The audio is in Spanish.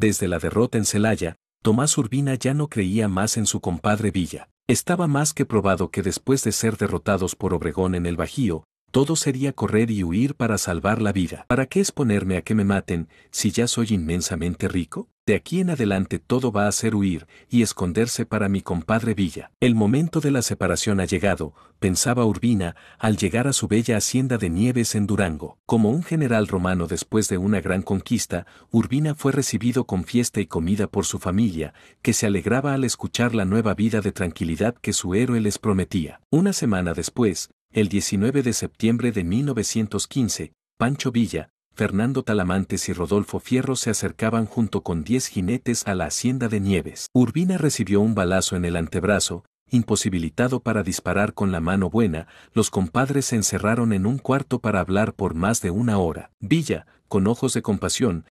Desde la derrota en Celaya, Tomás Urbina ya no creía más en su compadre Villa. Estaba más que probado que después de ser derrotados por Obregón en el Bajío, todo sería correr y huir para salvar la vida. ¿Para qué exponerme a que me maten si ya soy inmensamente rico? De aquí en adelante todo va a ser huir y esconderse para mi compadre Villa. El momento de la separación ha llegado, pensaba Urbina al llegar a su bella hacienda de Nieves en Durango. Como un general romano después de una gran conquista, Urbina fue recibido con fiesta y comida por su familia, que se alegraba al escuchar la nueva vida de tranquilidad que su héroe les prometía. Una semana después, el 19 de septiembre de 1915, Pancho Villa, Fernando Talamantes y Rodolfo Fierro se acercaban junto con diez jinetes a la hacienda de Nieves. Urbina recibió un balazo en el antebrazo, imposibilitado para disparar con la mano buena, los compadres se encerraron en un cuarto para hablar por más de una hora. Villa, con ojos de compasión,